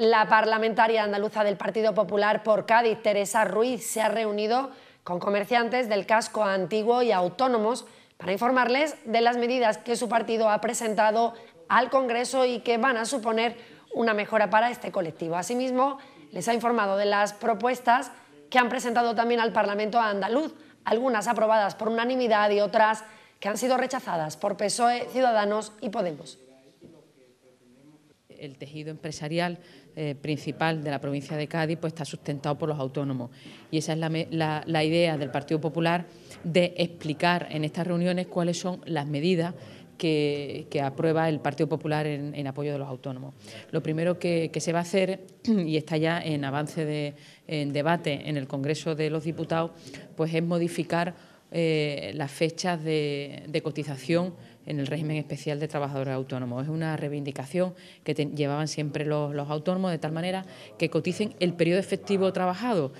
La parlamentaria andaluza del Partido Popular por Cádiz, Teresa Ruiz, se ha reunido con comerciantes del casco antiguo y autónomos para informarles de las medidas que su partido ha presentado al Congreso y que van a suponer una mejora para este colectivo. Asimismo, les ha informado de las propuestas que han presentado también al Parlamento andaluz, algunas aprobadas por unanimidad y otras que han sido rechazadas por PSOE, Ciudadanos y Podemos el tejido empresarial eh, principal de la provincia de Cádiz pues está sustentado por los autónomos. Y esa es la, idea del Partido Popular de explicar en estas reuniones cuáles son las medidas que, aprueba el Partido Popular en, apoyo de los autónomos. Lo primero que, se va a hacer, y está ya en avance de en debate en el Congreso de los Diputados, pues es modificar eh, las fechas de, cotización en el régimen especial de trabajadores autónomos. Es una reivindicación que llevaban siempre los, los autónomos de tal manera que coticen el periodo efectivo trabajado.